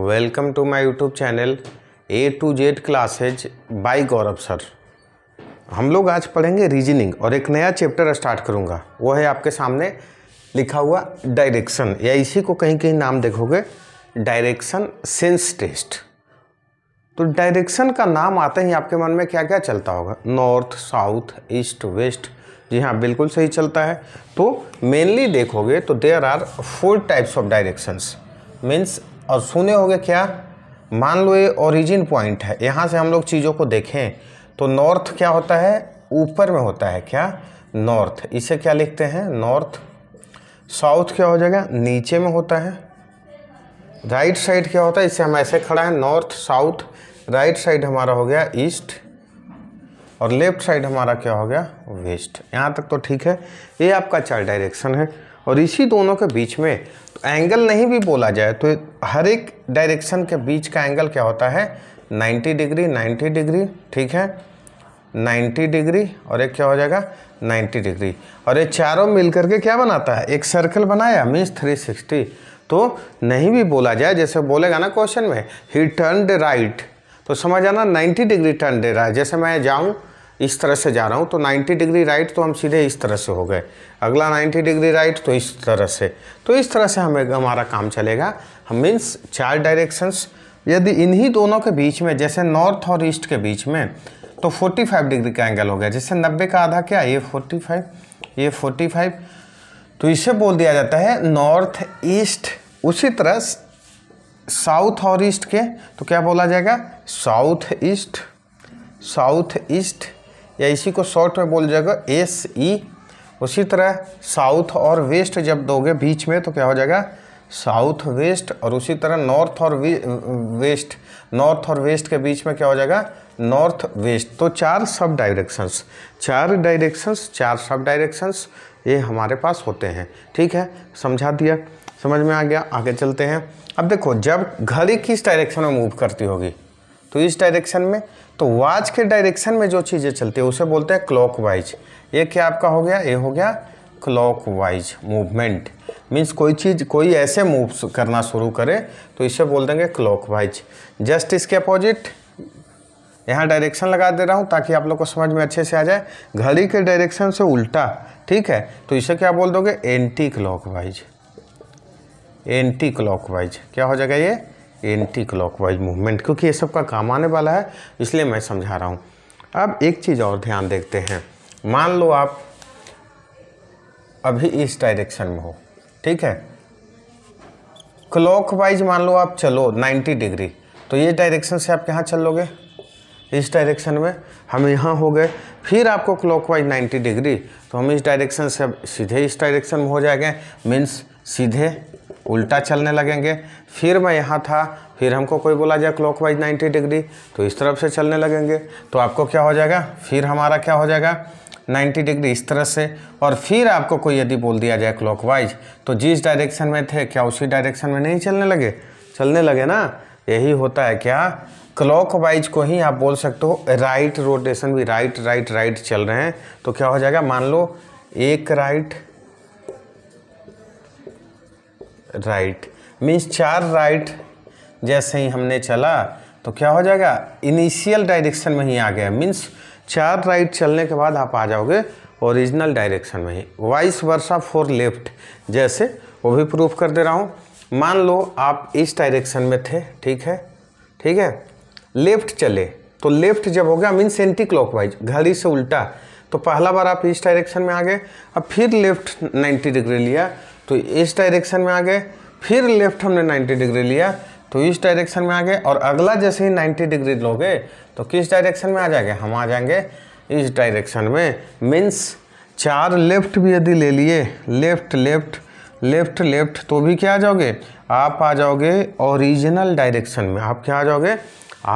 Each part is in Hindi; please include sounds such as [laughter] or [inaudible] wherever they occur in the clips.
Welcome to my YouTube channel A to Z classes by Gaurav sir हम लोग आज पढ़ेंगे रीजनिंग और एक नया चैप्टर स्टार्ट करूँगा वो है आपके सामने लिखा हुआ डायरेक्शन या इसी को कहीं कहीं नाम देखोगे डायरेक्शन सेंस टेस्ट तो डायरेक्शन का नाम आते ही आपके मन में क्या क्या चलता होगा नॉर्थ साउथ ईस्ट वेस्ट जी हाँ बिल्कुल सही चलता है तो मेनली देखोगे तो there are four types of directions means और सुने होगे क्या मान लो ये ओरिजिन पॉइंट है यहाँ से हम लोग चीज़ों को देखें तो नॉर्थ क्या होता है ऊपर में होता है क्या नॉर्थ इसे क्या लिखते हैं नॉर्थ साउथ क्या हो जाएगा नीचे में होता है राइट साइड क्या होता है इसे हम ऐसे खड़ा है नॉर्थ साउथ राइट साइड हमारा हो गया ईस्ट और लेफ्ट साइड हमारा क्या हो गया वेस्ट यहाँ तक तो ठीक है ये आपका चार डायरेक्शन है और इसी दोनों के बीच में तो एंगल नहीं भी बोला जाए तो हर एक डायरेक्शन के बीच का एंगल क्या होता है 90 डिग्री 90 डिग्री ठीक है 90 डिग्री और एक क्या हो जाएगा 90 डिग्री और ये चारों मिल करके क्या बनाता है एक सर्कल बनाया मीन्स थ्री तो नहीं भी बोला जाए जैसे बोलेगा ना क्वेश्चन में ही टर्न राइट तो समझ आना 90 डिग्री टर्न दे रहा है जैसे मैं जाऊँ इस तरह से जा रहा हूँ तो 90 डिग्री राइट तो हम सीधे इस तरह से हो गए अगला 90 डिग्री राइट तो इस तरह से तो इस तरह से हमें हमारा काम चलेगा हम मीन्स चार डायरेक्शंस यदि इन्हीं दोनों के बीच में जैसे नॉर्थ और ईस्ट के बीच में तो 45 डिग्री का एंगल हो गया जैसे 90 का आधा क्या ये 45 ये 45 तो इसे बोल दिया जाता है नॉर्थ ईस्ट उसी तरह साउथ और ईस्ट के तो क्या बोला जाएगा साउथ ईस्ट साउथ ईस्ट या इसी को शॉर्ट में बोल जाएगा एस ई उसी तरह साउथ और वेस्ट जब दोगे बीच में तो क्या हो जाएगा साउथ वेस्ट और उसी तरह नॉर्थ और वेस्ट नॉर्थ और वेस्ट के बीच में क्या हो जाएगा नॉर्थ वेस्ट तो चार सब डायरेक्शंस चार डायरेक्शंस चार सब डायरेक्शंस ये हमारे पास होते हैं ठीक है समझा दिया समझ में आ गया आगे चलते हैं अब देखो जब घड़ी किस डायरेक्शन में मूव करती होगी तो इस डायरेक्शन में तो वाच के डायरेक्शन में जो चीज़ें चलती है उसे बोलते हैं क्लॉक वाइज ये क्या आपका हो गया ये हो गया क्लॉक वाइज मूवमेंट मीन्स कोई चीज़ कोई ऐसे मूव करना शुरू करे तो इसे बोल देंगे क्लॉक वाइज जस्ट इसके अपोजिट यहाँ डायरेक्शन लगा दे रहा हूँ ताकि आप लोग को समझ में अच्छे से आ जाए घड़ी के डायरेक्शन से उल्टा ठीक है तो इसे क्या बोल दोगे anti clock wise anti clockwise क्या हो जाएगा ये एंटी क्लॉकवाइज मूवमेंट क्योंकि ये सब का काम आने वाला है इसलिए मैं समझा रहा हूँ अब एक चीज़ और ध्यान देखते हैं मान लो आप अभी इस डायरेक्शन में हो ठीक है क्लॉकवाइज मान लो आप चलो 90 डिग्री तो ये डायरेक्शन से आप कहाँ चलोगे इस डायरेक्शन में हम यहाँ हो गए फिर आपको क्लॉकवाइज 90 डिग्री तो हम इस डायरेक्शन से अब सीधे इस डायरेक्शन में हो जाएंगे मीन्स सीधे उल्टा चलने लगेंगे फिर मैं यहाँ था फिर हमको कोई बोला जाए क्लॉक वाइज नाइन्टी डिग्री तो इस तरफ से चलने लगेंगे तो आपको क्या हो जाएगा फिर हमारा क्या हो जाएगा 90 डिग्री इस तरह से और फिर आपको कोई यदि बोल दिया जाए क्लॉकवाइज तो जिस डायरेक्शन में थे क्या उसी डायरेक्शन में नहीं चलने लगे चलने लगे ना यही होता है क्या क्लॉकवाइज को ही आप बोल सकते हो राइट रोटेशन भी राइट राइट राइट चल रहे हैं तो क्या हो जाएगा मान लो एक राइट राइट मीन्स चार राइट जैसे ही हमने चला तो क्या हो जाएगा इनिशियल डायरेक्शन में ही आ गया मीन्स चार राइट चलने के बाद आप आ जाओगे ओरिजिनल डायरेक्शन में ही वाइस वर्षा फोर लेफ्ट जैसे वो भी प्रूफ कर दे रहा हूँ मान लो आप इस डायरेक्शन में थे ठीक है ठीक है लेफ्ट चले तो लेफ्ट जब हो गया मीन्स एंटी क्लॉकवाइज घड़ी से उल्टा तो पहला बार आप इस डायरेक्शन में आ गए अब फिर लेफ्ट 90 डिग्री लिया तो इस डायरेक्शन में आ गए फिर लेफ्ट हमने 90 डिग्री लिया तो इस डायरेक्शन में आ गए और अगला जैसे ही 90 डिग्री लोगे तो किस डायरेक्शन में आ जाएंगे हम आ जाएंगे इस डायरेक्शन में मीन्स चार लेफ्ट भी यदि ले लिए लेफ्ट लेफ्ट लेफ्ट लेफ्ट तो भी क्या आ जाओगे आप आ जाओगे ओरिजिनल डायरेक्शन में आप क्या आ जाओगे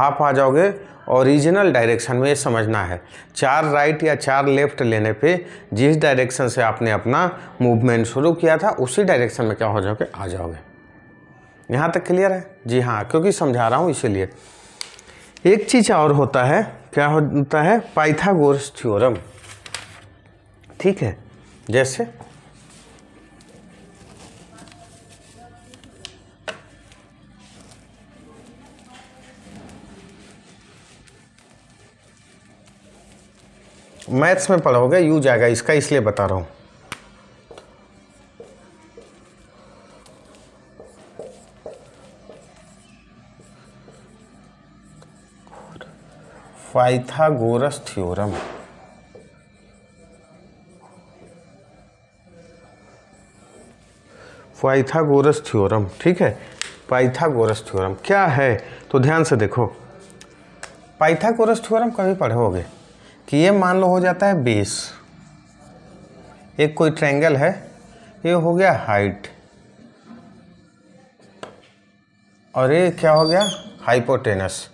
आप आ जाओगे ओरिजिनल डायरेक्शन में समझना है चार राइट या चार लेफ्ट लेने पे जिस डायरेक्शन से आपने अपना मूवमेंट शुरू किया था उसी डायरेक्शन में क्या हो जाओगे आ जाओगे यहाँ तक क्लियर है जी हाँ क्योंकि समझा रहा हूँ इसीलिए एक चीज़ और होता है क्या होता है पाइथागोरस थ्योरम ठीक है जैसे मैथ्स में पढ़ोगे यू जाएगा इसका इसलिए बता रहा हूँ पाइथागोरस थ्योरम पाइथागोरस थ्योरम ठीक है पाइथागोरस थ्योरम क्या है तो ध्यान से देखो पाइथागोरस थ्योरम कभी पढ़े होगे कि ये मान लो हो जाता है बेस एक कोई ट्रैंगल है ये हो गया हाइट और ये क्या हो गया हाइपोटेनस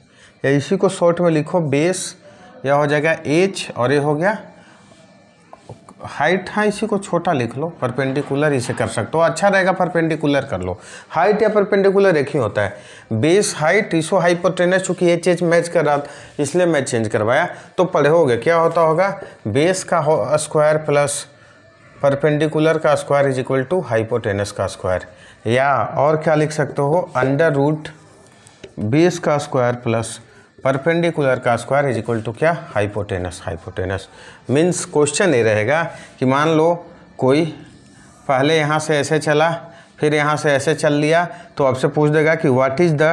या इसी को शॉर्ट में लिखो बेस यह हो जाएगा एच और ये हो गया हाइट है इसी को छोटा लिख लो परपेंडिकुलर इसे कर सकते हो अच्छा रहेगा परपेंडिकुलर कर लो हाइट या परपेंडिकुलर एक ही होता है बेस हाइट इसो हाइपोटेनस चूंकि ये चीज़ मैच कर रहा था इसलिए मैं चेंज करवाया तो पढ़े क्या होता होगा बेस का हो स्क्वायर प्लस परपेंडिकुलर का square is equal to hypotenuse का स्क्वायर या और क्या लिख सकते हो अंडर रूट बेस का स्क्वायर प्लस परपेंडिकुलर का स्क्वायर इज इक्वल टू क्या हाइपोटेनस हाइपोटेनस मीन्स क्वेश्चन ये रहेगा कि मान लो कोई पहले यहाँ से ऐसे चला फिर यहाँ से ऐसे चल लिया तो आपसे पूछ देगा कि what is the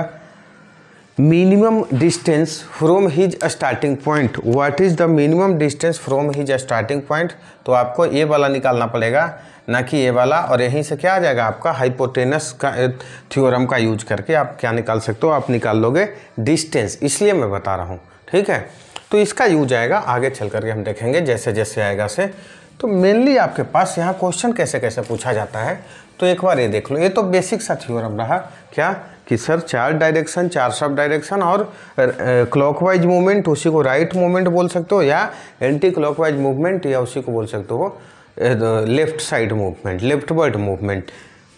minimum distance from his starting point what is the minimum distance from his starting point तो आपको ये वाला निकालना पड़ेगा ना कि ये वाला और यहीं से क्या आ जाएगा आपका हाइपोटेनस का थ्योरम का यूज करके आप क्या निकाल सकते हो आप निकाल लोगे डिस्टेंस इसलिए मैं बता रहा हूँ ठीक है तो इसका यूज आएगा आगे चल करके हम देखेंगे जैसे जैसे आएगा से तो मेनली आपके पास यहाँ क्वेश्चन कैसे कैसे पूछा जाता है तो एक बार ये देख लो ये तो बेसिक सा थ्योरम रहा क्या कि सर चार डायरेक्शन चार सब डायरेक्शन और क्लॉकवाइज मूवमेंट उसी को राइट मूवमेंट बोल सकते हो या एंटी क्लॉकवाइज मूवमेंट या उसी को बोल सकते हो left side movement leftward movement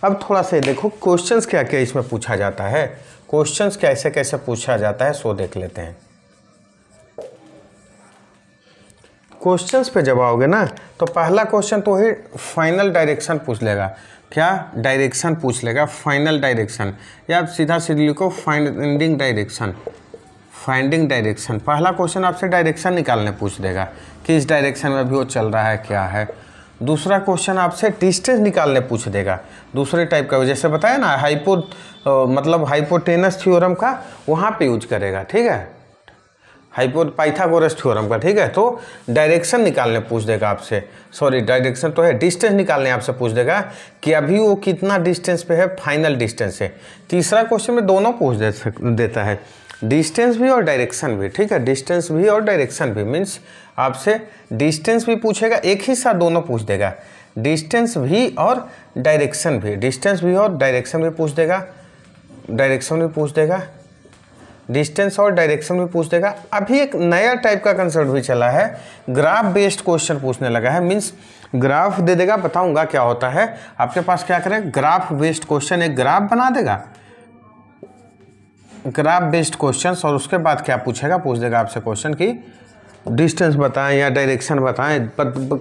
अब थोड़ा सा देखो क्वेश्चंस क्या क्या इसमें पूछा जाता है क्वेश्चंस कैसे कैसे पूछा जाता है सो देख लेते हैं क्वेश्चंस पे जब आओगे ना तो पहला क्वेश्चन तो ही फाइनल डायरेक्शन पूछ लेगा क्या डायरेक्शन पूछ लेगा फाइनल डायरेक्शन या सीधा सीधे लिखो फाइंडिंग डायरेक्शन फाइंडिंग डायरेक्शन पहला क्वेश्चन आपसे डायरेक्शन निकालने पूछ देगा कि इस डायरेक्शन में अभी वो चल रहा है क्या है दूसरा क्वेश्चन आपसे डिस्टेंस निकालने पूछ देगा दूसरे टाइप का जैसे बताया ना हाइपो मतलब हाइपोटेनस थ्योरम का वहाँ पे यूज करेगा ठीक है हाइपो पाइथागोरस थ्योरम का ठीक है तो डायरेक्शन निकालने पूछ देगा आपसे सॉरी डायरेक्शन तो है डिस्टेंस निकालने आपसे पूछ देगा कि अभी वो कितना डिस्टेंस पे है फाइनल डिस्टेंस है तीसरा क्वेश्चन में दोनों पूछ दे देता है डिस्टेंस भी और डायरेक्शन भी ठीक है डिस्टेंस भी और डायरेक्शन भी मीन्स आपसे डिस्टेंस भी पूछेगा एक ही साथ दोनों पूछ देगा डिस्टेंस भी और डायरेक्शन भी डिस्टेंस भी और डायरेक्शन भी पूछ देगा डायरेक्शन भी पूछ देगा डिस्टेंस और डायरेक्शन भी पूछ देगा अभी एक नया टाइप का कंसर्ट भी चला है ग्राफ बेस्ड क्वेश्चन पूछने लगा है मीन्स ग्राफ दे देगा बताऊंगा क्या होता है आपके पास क्या करें ग्राफ बेस्ड क्वेश्चन एक ग्राफ बना देगा ग्राफ बेस्ड क्वेश्चन और उसके बाद क्या पूछेगा पूछ देगा आपसे क्वेश्चन की डिस्टेंस बताएं या डायरेक्शन बताएं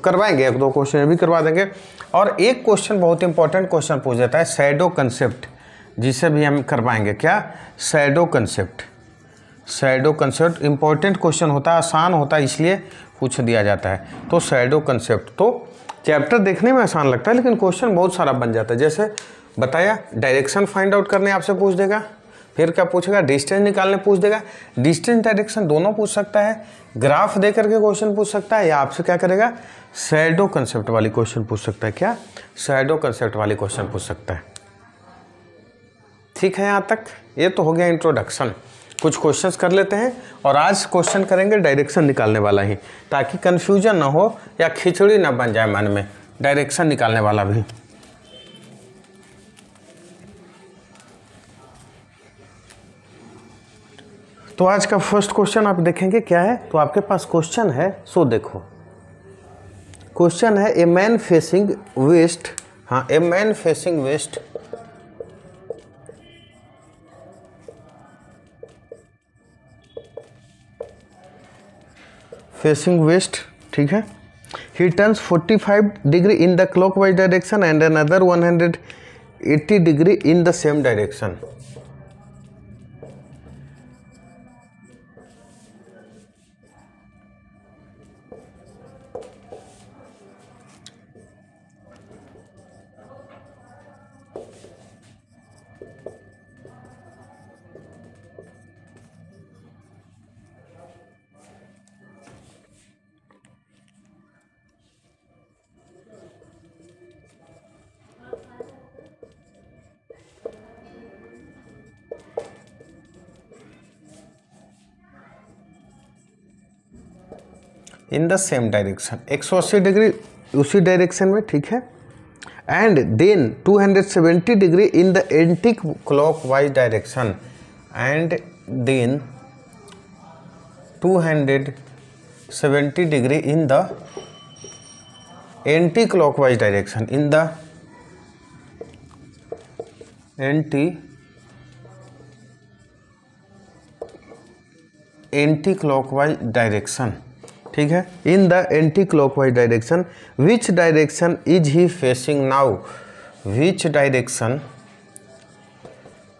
करवाएंगे एक दो क्वेश्चन भी करवा देंगे और एक क्वेश्चन बहुत इंपॉर्टेंट क्वेश्चन पूछ देता है सैडो कंसेप्ट जिसे भी हम करवाएंगे क्या shadow concept shadow concept important question होता है आसान होता है इसलिए पूछ दिया जाता है तो सैडो कंसेप्ट तो चैप्टर देखने में आसान लगता है लेकिन क्वेश्चन बहुत सारा बन जाता है जैसे बताया डायरेक्शन फाइंड आउट करने आपसे पूछ देगा फिर क्या पूछेगा डिस्टेंस निकालने पूछ देगा डिस्टेंस डायरेक्शन दोनों पूछ सकता है ग्राफ दे करके क्वेश्चन पूछ सकता है या आपसे क्या करेगा सैडो कंसेप्ट वाली क्वेश्चन पूछ सकता है क्या सैडो कंसेप्ट वाली क्वेश्चन पूछ सकता है ठीक है यहाँ तक ये तो हो गया इंट्रोडक्शन कुछ क्वेश्चंस कर लेते हैं और आज क्वेश्चन करेंगे डायरेक्शन निकालने वाला ही ताकि कन्फ्यूजन ना हो या खिचड़ी ना बन जाए मन में डायरेक्शन निकालने वाला भी तो आज का फर्स्ट क्वेश्चन आप देखेंगे क्या है तो आपके पास क्वेश्चन है सो देखो क्वेश्चन है ए मैन फेसिंग वेस्ट हाँ a man facing west facing west ठीक है he turns 45 degree in the clockwise direction and another 180 degree in the same direction in the same direction अस्सी डिग्री उसी डायरेक्शन में ठीक है and then 270 degree in the anti clockwise direction and then 270 degree in the anti clockwise direction in the anti anti clockwise direction ठीक है in the anti clockwise direction which direction is he facing now which direction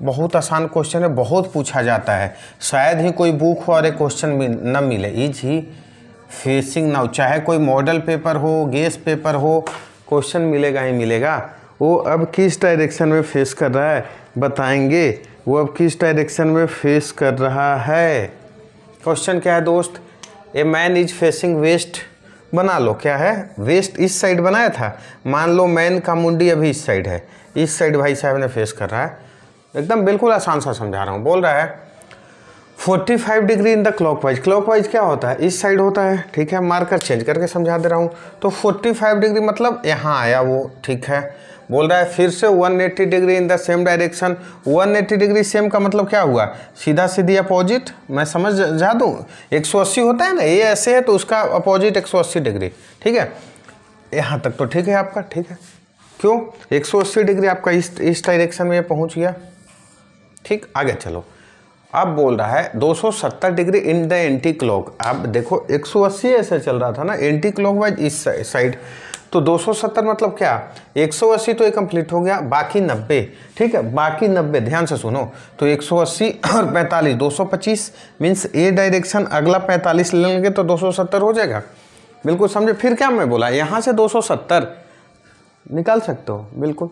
बहुत आसान क्वेश्चन है बहुत पूछा जाता है शायद ही कोई बुक हो और एक क्वेश्चन न मिले इज ही फेसिंग नाउ चाहे कोई मॉडल पेपर हो गेस पेपर हो क्वेश्चन मिलेगा ही मिलेगा वो अब किस डायरेक्शन में फेस कर रहा है बताएंगे वो अब किस डायरेक्शन में फेस कर रहा है क्वेश्चन क्या है दोस्त a man is facing west बना लो क्या है वेस्ट इस साइड बनाया था मान लो मैन का मुंडी अभी इस साइड है इस साइड भाई साहब ने फेस कर रहा है एकदम बिल्कुल आसान सा समझा रहा हूँ बोल रहा है 45 degree in the clockwise clockwise क्या होता है इस साइड होता है ठीक है मार्कर चेंज करके समझा दे रहा हूँ तो 45 डिग्री मतलब यहाँ आया वो ठीक है बोल रहा है फिर से 180 degree in the same direction 180 degree same का मतलब क्या हुआ सीधा सीधी अपोजिट मैं समझ जा दूँ एक होता है ना ये ऐसे है तो उसका अपोजिट एक डिग्री ठीक है यहाँ तक तो ठीक है आपका ठीक है क्यों 180 डिग्री आपका इस इस डायरेक्शन में पहुँच गया ठीक आगे चलो अब बोल रहा है 270 degree in the anti clock आप देखो 180 ऐसे चल रहा था ना एंटी क्लॉक वाइज इस साइड तो 270 मतलब क्या 180 तो ये कंप्लीट हो गया बाकी 90 ठीक है बाकी 90 ध्यान से सुनो तो 180 और 45 225 मींस ए डायरेक्शन अगला 45 लेंगे तो 270 हो जाएगा बिल्कुल समझे फिर क्या मैं बोला यहाँ से 270 निकाल सकते हो बिल्कुल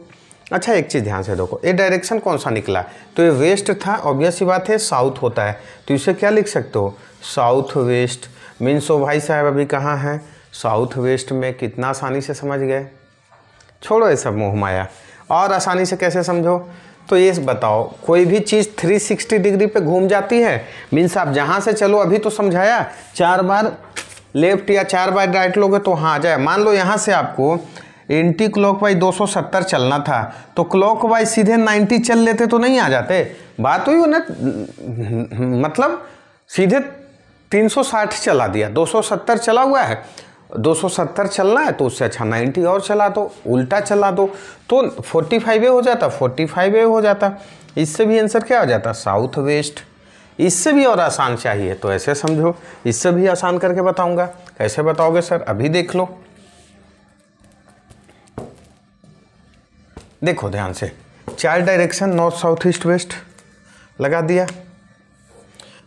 अच्छा एक चीज़ ध्यान से देखो ये डायरेक्शन कौन सा निकला तो ये वेस्ट था ऑब्वियस ही बात है साउथ होता है तो इसे क्या लिख सकते हो साउथ वेस्ट मीन्स ओ भाई साहब अभी कहाँ हैं साउथ वेस्ट में कितना आसानी से समझ गए छोड़ो ये सब मोह माया और आसानी से कैसे समझो तो ये बताओ कोई भी चीज़ 360 डिग्री पे घूम जाती है मीन्स आप जहाँ से चलो अभी तो समझाया चार बार लेफ्ट या चार बार राइट लोगे तो वहाँ आ जाए मान लो यहाँ से आपको एंटी क्लॉक वाइज दो चलना था तो क्लॉक वाइज सीधे 90 चल लेते तो नहीं आ जाते बात हुई उन्हें मतलब सीधे 360 चला दिया 270 चला हुआ है 270 चलना है तो उससे अच्छा 90 और चला दो उल्टा चला दो तो 45 ए हो जाता 45 ए हो जाता इससे भी आंसर क्या हो जाता साउथ वेस्ट इससे भी और आसान चाहिए तो ऐसे समझो इससे भी आसान करके बताऊंगा कैसे बताओगे सर अभी देख लो देखो ध्यान से चार direction north south east west लगा दिया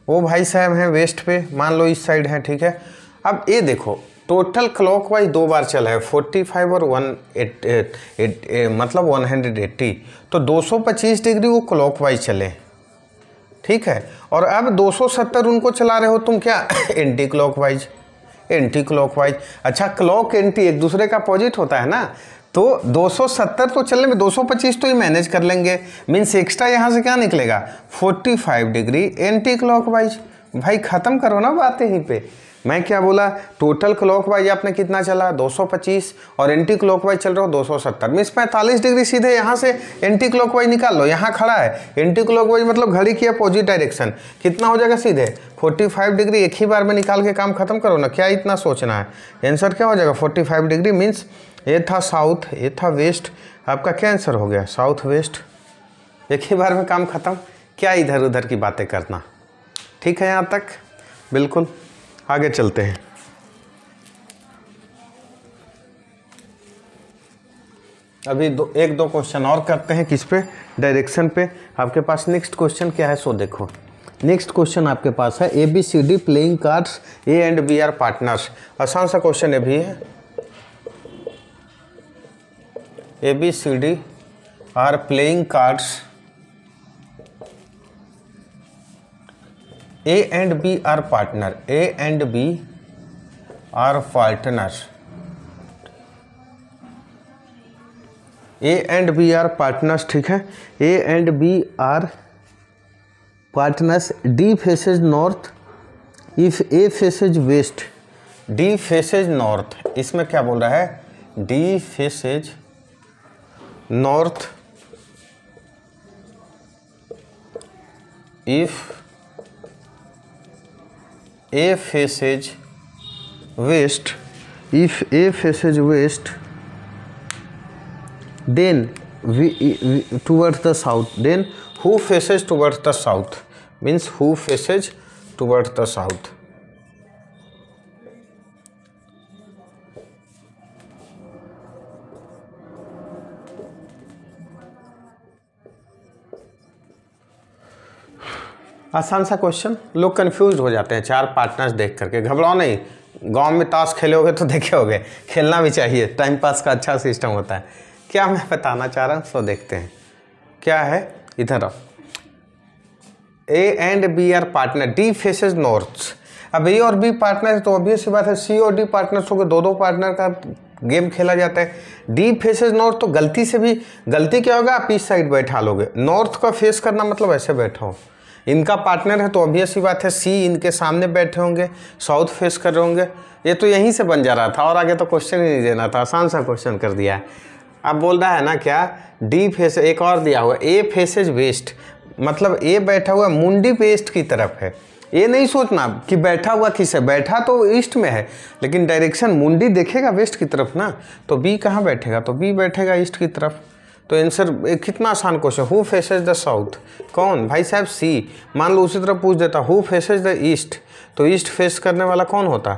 वो भाई साहब हैं वेस्ट पे मान लो इस साइड है ठीक है अब ये देखो टोटल क्लॉक वाइज दो बार चला है फोर्टी फाइव और वन एट मतलब वन हंड्रेड एट्टी तो दो सौ पच्चीस डिग्री वो क्लॉक वाइज चले ठीक है और अब दो सौ सत्तर उनको चला रहे हो तुम क्या [coughs] clock wise anti anticlockwise अच्छा क्लॉक एंटी एक दूसरे का अपोजिट होता है ना तो 270 तो चलने में 225 तो ही मैनेज कर लेंगे मीन्स एक्स्ट्रा यहाँ से क्या निकलेगा 45 डिग्री एंटी क्लॉक भाई ख़त्म करो ना बात यहीं पे मैं क्या बोला टोटल क्लॉकवाइज आपने कितना चला 225 और एंटी क्लॉकवाइज चल रहा हो 270 मीन्स पैंतालीस डिग्री सीधे यहाँ से एंटी क्लॉकवाइज निकाल लो यहाँ खड़ा है एंटी क्लॉकवाइज मतलब घड़ी की अपोजिट डायरेक्शन कितना हो जाएगा सीधे 45 डिग्री एक ही बार में निकाल के काम खत्म करो ना क्या इतना सोचना है आंसर क्या हो जाएगा फाइव डिग्री मीन्स ये था साउथ ये था वेस्ट आपका क्या आंसर हो गया साउथ वेस्ट एक ही बार में काम खत्म क्या इधर उधर की बातें करना ठीक है यहाँ तक बिल्कुल आगे चलते हैं अभी दो एक दो क्वेश्चन और करते हैं किस पे डायरेक्शन पे आपके पास नेक्स्ट क्वेश्चन क्या है सो देखो नेक्स्ट क्वेश्चन आपके पास है A B C D playing cards A and B are partners आसान सा क्वेश्चन ये भी है A B C D are playing cards A and B are partner A and B are partner A and B are partners ठीक है A and B are partners D faces north if A faces west D faces north इसमें क्या बोल रहा है D faces north if A faces west, if A faces west, then we, we, towards the south, then who faces towards the south means who faces towards the south. आसान सा क्वेश्चन लोग कन्फ्यूज हो जाते हैं चार पार्टनर्स देख करके घबराओ नहीं गांव में ताश खेले होगे तो देखे होगे खेलना भी चाहिए टाइम पास का अच्छा सिस्टम होता है क्या मैं बताना चाह रहा हूँ सो देखते हैं क्या है इधर A and B are partner D faces north अब ए और बी पार्टनर तो अभी सी बात है सी और डी पार्टनर्स हो गए दो दो पार्टनर का गेम खेला जाता है डी फेसेस नॉर्थ तो गलती से भी गलती क्या होगा आप इस साइड बैठा लोगे नॉर्थ का फेस करना मतलब ऐसे बैठा हो इनका पार्टनर है तो ऑब्वियस ही बात है सी इनके सामने बैठे होंगे साउथ फेस कर रहे होंगे ये तो यहीं से बन जा रहा था और आगे तो क्वेश्चन ही नहीं देना था आसान सा क्वेश्चन कर दिया है अब बोल रहा है ना क्या डी फेस एक और दिया हुआ ए फेसेज वेस्ट मतलब ए बैठा हुआ मुंडी वेस्ट की तरफ है ये नहीं सोचना कि बैठा हुआ किस है बैठा तो ईस्ट में है लेकिन डायरेक्शन मुंडी देखेगा वेस्ट की तरफ ना तो बी कहाँ बैठेगा तो बी बैठेगा ईस्ट की तरफ तो आंसर कितना आसान question who faces the south कौन भाई साहब सी मान लो उसी तरह पूछ देता हु फेसेज द ईस्ट तो ईस्ट फेस करने वाला कौन होता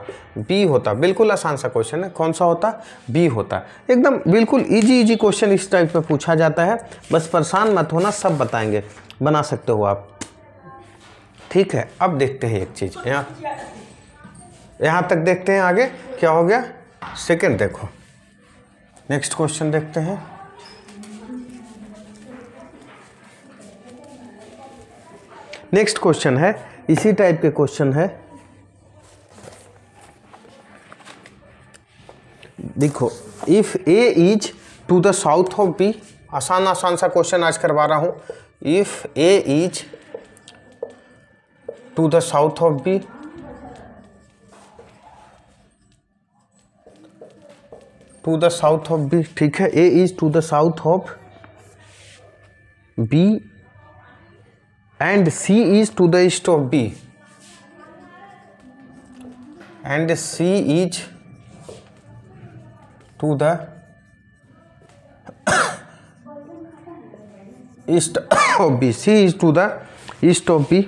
बी होता बिल्कुल आसान सा क्वेश्चन है कौन सा होता बी होता एकदम बिल्कुल इजी इजी क्वेश्चन इस टाइप में पूछा जाता है बस परेशान मत होना सब बताएंगे बना सकते हो आप ठीक है अब देखते हैं एक चीज़ यहाँ यहाँ तक देखते हैं आगे क्या हो गया सेकेंड देखो नेक्स्ट क्वेश्चन देखते हैं नेक्स्ट क्वेश्चन है इसी टाइप के क्वेश्चन है देखो if A is to the south of B आसान आसान सा क्वेश्चन आज करवा रहा हूं if A is to the south of B to the south of B ठीक है A is to the south of B and C is to the east of B and C is to the east of B C is to the east of B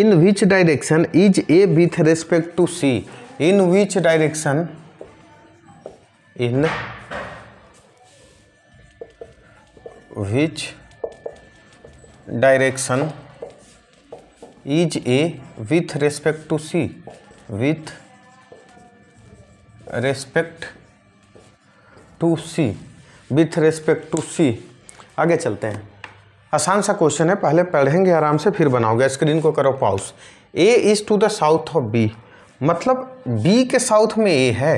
in which direction is A with respect to C in which direction in which direction is A with respect to C with respect to C with respect to C आगे चलते हैं आसान सा क्वेश्चन है पहले पढ़ेंगे आराम से फिर बनाओगे स्क्रीन को करो pause A is to the south of B मतलब बी के साउथ में ए है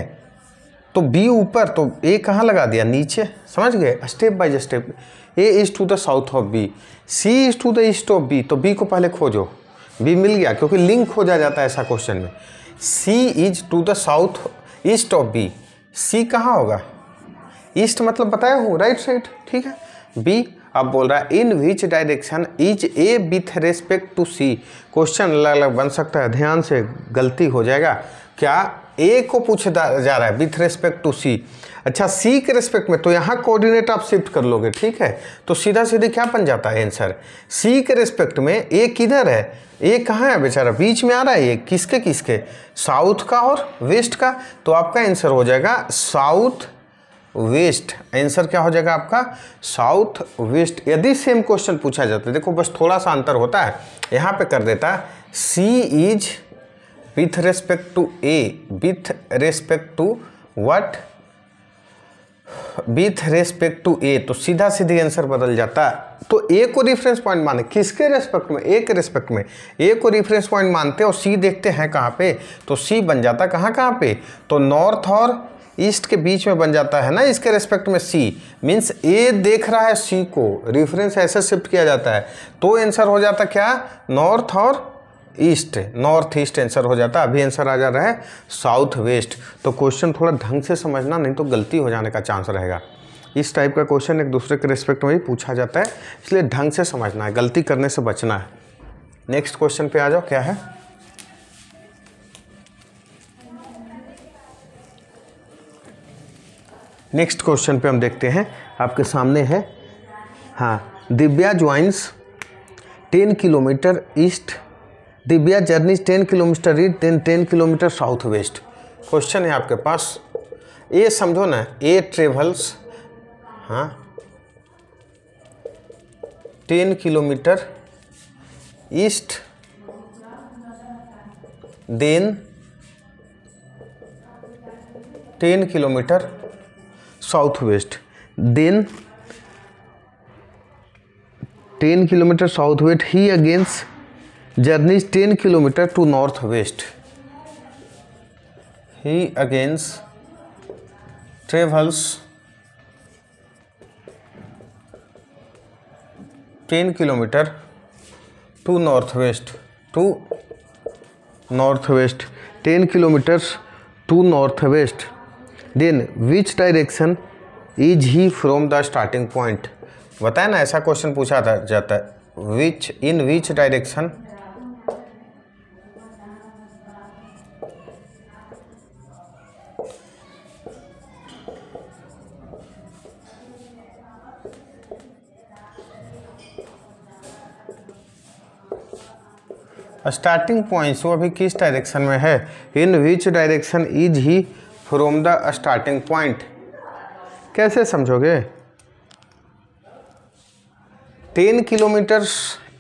तो बी ऊपर तो ए कहाँ लगा दिया नीचे समझ गए step by step A is to the south of B C is to the east of B तो बी को पहले खोजो बी मिल गया क्योंकि लिंक खोजा जाता है ऐसा क्वेश्चन में C is to the south east of B C कहाँ होगा ईस्ट मतलब बताया हूँ राइट साइड ठीक है बी अब बोल रहा है in which direction is A with respect to C question अलग अलग बन सकता है ध्यान से गलती हो जाएगा क्या ए को पूछा जा रहा है विथ रेस्पेक्ट टू सी अच्छा सी के रेस्पेक्ट में तो यहाँ कोऑर्डिनेट आप शिफ्ट कर लोगे ठीक है तो सीधा सीधे क्या बन जाता है आंसर सी के रेस्पेक्ट में ए किधर है ए कहाँ है बेचारा बीच में आ रहा है ये किसके किसके साउथ का और वेस्ट का तो आपका आंसर हो जाएगा साउथ वेस्ट आंसर क्या हो जाएगा आपका साउथ वेस्ट यदि सेम क्वेश्चन पूछा जाता है देखो बस थोड़ा सा अंतर होता है यहाँ पे कर देता C is with respect to a with respect to what with respect to A तो सीधा सीधे आंसर बदल जाता तो ए को रिफरेंस पॉइंट माने किसके रेस्पेक्ट में ए के रेस्पेक्ट में ए को रिफरेंस पॉइंट मानते और सी देखते हैं कहाँ पे तो सी बन जाता कहाँ कहाँ पे तो नॉर्थ और ईस्ट के बीच में बन जाता है ना इसके रेस्पेक्ट में सी मीन्स ए देख रहा है सी को रिफरेंस ऐसे शिफ्ट किया जाता है तो आंसर हो जाता क्या नॉर्थ और ईस्ट नॉर्थ ईस्ट आंसर हो जाता अभी आंसर आ जा रहा है साउथ वेस्ट तो क्वेश्चन थोड़ा ढंग से समझना नहीं तो गलती हो जाने का चांस रहेगा इस टाइप का क्वेश्चन एक दूसरे के रिस्पेक्ट में ही पूछा जाता है इसलिए ढंग से समझना है गलती करने से बचना है नेक्स्ट क्वेश्चन पे आ जाओ क्या है नेक्स्ट क्वेश्चन पे हम देखते हैं आपके सामने है हाँ Divya joins ten kilometre east Divya journeys ten kilometre east then ten kilometre south west question है आपके पास ए समझो ना ए ट्रेवल्स हाँ ten kilometre east then ten kilometre south west then ten kilometre south west he against journey is 10 kilometer to northwest he again travels 10 kilometer to northwest to northwest 10 kilometers to northwest then which direction is he from the starting point बताया ना ऐसा क्वेश्चन पूछा था जाता है which in which direction starting points वो अभी किस डायरेक्शन में है in which direction is he from the starting point कैसे समझोगे टेन किलोमीटर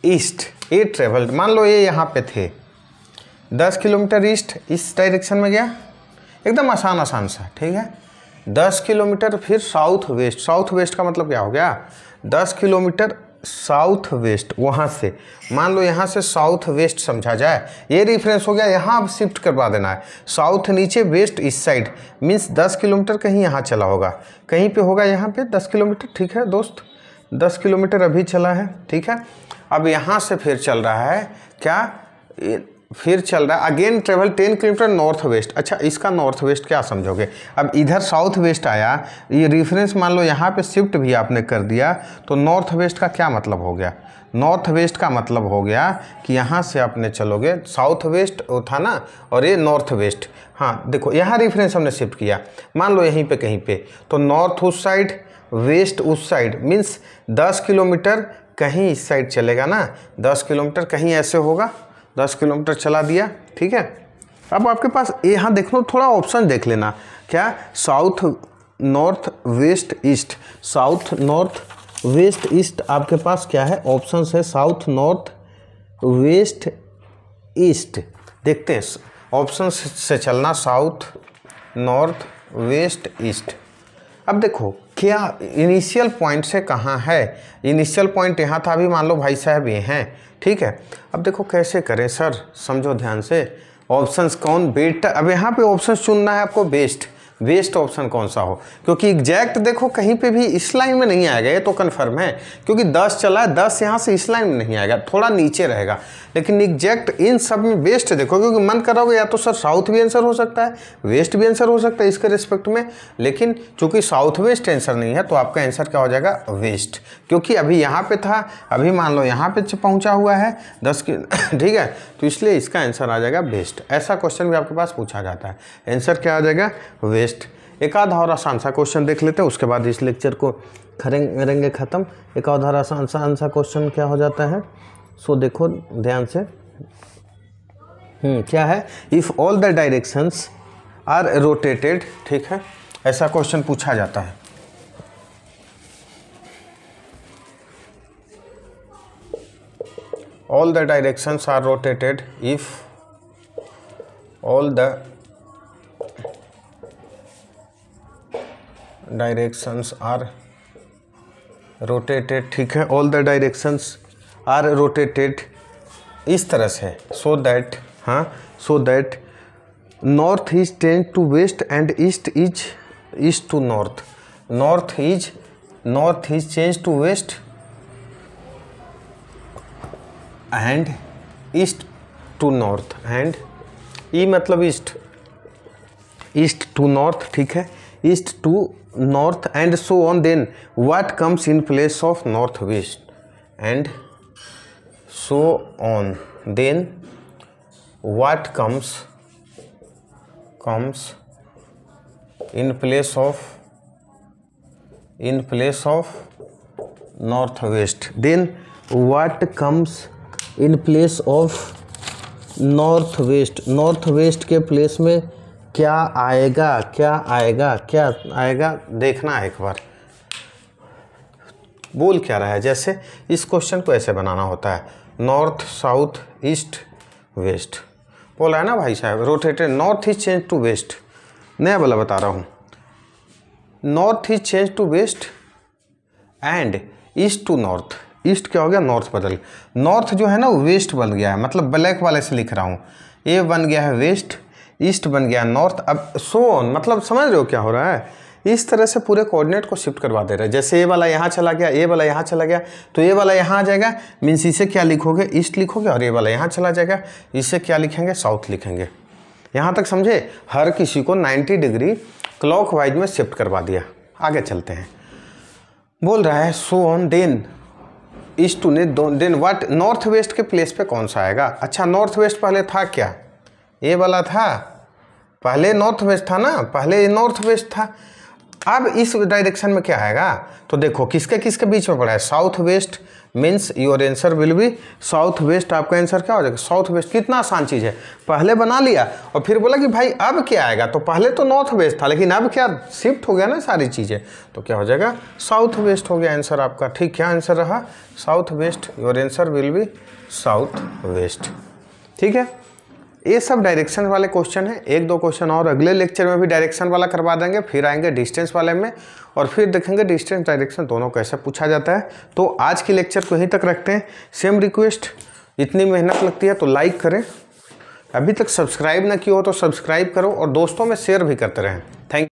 ईस्ट ये ट्रेवल्ड मान लो ये यहाँ पे थे दस किलोमीटर ईस्ट इस डायरेक्शन में गया एकदम आसान आसान सा ठीक है दस किलोमीटर फिर साउथ वेस्ट साउथ वेस्ट का मतलब क्या हो गया दस किलोमीटर साउथ वेस्ट वहाँ से मान लो यहाँ से साउथ वेस्ट समझा जाए ये रिफरेंस हो गया यहाँ अब शिफ्ट करवा देना है साउथ नीचे वेस्ट इस साइड मीन्स दस किलोमीटर कहीं यहाँ चला होगा कहीं पे होगा यहाँ पे दस किलोमीटर ठीक है दोस्त दस किलोमीटर अभी चला है ठीक है अब यहाँ से फिर चल रहा है क्या फिर चल रहा है again travel ten kilometre north west अच्छा इसका नॉर्थ वेस्ट क्या समझोगे अब इधर साउथ वेस्ट आया ये रेफरेंस मान लो यहाँ पे शिफ्ट भी आपने कर दिया तो नॉर्थ वेस्ट का क्या मतलब हो गया नॉर्थ वेस्ट का मतलब हो गया कि यहाँ से आपने चलोगे साउथ वेस्ट वो था ना और ये नॉर्थ वेस्ट हाँ देखो यहाँ रेफरेंस हमने शिफ्ट किया मान लो यहीं पर कहीं पर तो नॉर्थ उस साइड वेस्ट उस साइड मीन्स दस किलोमीटर कहीं इस साइड चलेगा ना दस किलोमीटर कहीं ऐसे होगा दस किलोमीटर चला दिया ठीक है अब आपके पास यहाँ देख लो थोड़ा ऑप्शन देख लेना क्या south north west east south north west east आपके पास क्या है ऑप्शन है साउथ नॉर्थ वेस्ट ईस्ट देखते हैं ऑप्शन से चलना साउथ नॉर्थ वेस्ट ईस्ट अब देखो क्या इनिशियल पॉइंट से कहाँ है इनिशियल पॉइंट यहाँ था अभी मान लो भाई साहब ये हैं ठीक है अब देखो कैसे करें सर समझो ध्यान से ऑप्शंस कौन बेटा अब यहाँ पे ऑप्शंस चुनना है आपको बेस्ट वेस्ट ऑप्शन कौन सा हो क्योंकि एग्जैक्ट देखो कहीं पे भी इस लाइन में नहीं आएगा ये तो कन्फर्म है क्योंकि 10 चला है 10 यहाँ से इस लाइन में नहीं आएगा थोड़ा नीचे रहेगा लेकिन एग्जैक्ट इन सब में वेस्ट देखो क्योंकि मन करोगे या तो सर साउथ भी आंसर हो सकता है वेस्ट भी आंसर हो सकता है इसके रिस्पेक्ट में लेकिन चूंकि साउथ वेस्ट आंसर नहीं है तो आपका आंसर क्या हो जाएगा वेस्ट क्योंकि अभी यहाँ पर था अभी मान लो यहाँ पे पहुँचा हुआ है दस की [coughs] ठीक है तो इसलिए इसका आंसर आ जाएगा वेस्ट ऐसा क्वेश्चन भी आपके पास पूछा जाता है आंसर क्या आ जाएगा वेस्ट टेस्ट एक आधा और आसान सा क्वेश्चन देख लेते हैं उसके बाद इस लेक्चर को करेंगे ख़त्म एक आधा और आसान सा आंसर क्वेश्चन क्या हो जाता है सो देखो ध्यान से हम्म, क्या है if all the directions are rotated ठीक है ऐसा क्वेश्चन पूछा जाता है all the directions are rotated if all the directions are rotated ठीक है all the directions are rotated इस तरह से so that हाँ so that north is tend to west and east is east to north north is north is changed to west and east to north and ई मतलब ईस्ट ईस्ट टू नॉर्थ ठीक है east to north and so on then what comes in place of northwest and so on then what comes comes in place of in place of northwest then what comes in place of northwest northwest ke place mein क्या आएगा क्या आएगा क्या आएगा देखना है एक बार बोल क्या रहा है जैसे इस क्वेश्चन को ऐसे बनाना होता है नॉर्थ साउथ ईस्ट वेस्ट बोला है ना भाई साहब rotated north is change to west नया वाला बता रहा हूँ north is change to west and east to north east क्या हो गया नॉर्थ बदल नॉर्थ जो है ना वेस्ट बन गया है मतलब ब्लैक वाले से लिख रहा हूँ ये बन गया है वेस्ट ईस्ट बन गया नॉर्थ अब सोन मतलब समझ रहे हो क्या हो रहा है इस तरह से पूरे कोऑर्डिनेट को शिफ्ट करवा दे रहे हैं जैसे ये वाला यहाँ चला गया ये वाला यहाँ चला गया तो ये वाला यहाँ आ जाएगा मीन्स इसे क्या लिखोगे ईस्ट लिखोगे और ये वाला यहाँ चला जाएगा इसे क्या लिखेंगे साउथ लिखेंगे यहाँ तक समझे हर किसी को 90 डिग्री क्लॉक वाइज में शिफ्ट करवा दिया आगे चलते हैं बोल रहा है so on then east to ने देन वाट नॉर्थ वेस्ट के प्लेस पे कौन सा आएगा अच्छा नॉर्थ वेस्ट पहले था क्या ये वाला था पहले नॉर्थ वेस्ट था ना पहले नॉर्थ वेस्ट था अब इस डायरेक्शन में क्या आएगा तो देखो किसके किसके बीच में पड़ा है south west means your answer will be south west आपका आंसर क्या हो जाएगा साउथ वेस्ट कितना आसान चीज़ है पहले बना लिया और फिर बोला कि भाई अब क्या आएगा तो पहले तो नॉर्थ वेस्ट था लेकिन अब क्या शिफ्ट हो गया ना सारी चीज़ें तो क्या हो जाएगा साउथ वेस्ट हो गया आंसर आपका ठीक क्या आंसर रहा south west your answer will be south west ठीक है ये सब डायरेक्शन वाले क्वेश्चन हैं एक दो क्वेश्चन और अगले लेक्चर में भी डायरेक्शन वाला करवा देंगे फिर आएंगे डिस्टेंस वाले में और फिर देखेंगे डिस्टेंस डायरेक्शन दोनों कैसे पूछा जाता है तो आज के लेक्चर को यहीं तक रखते हैं सेम रिक्वेस्ट इतनी मेहनत लगती है तो लाइक करें अभी तक सब्सक्राइब ना किया हो तो सब्सक्राइब करो और दोस्तों में शेयर भी करते रहें थैंक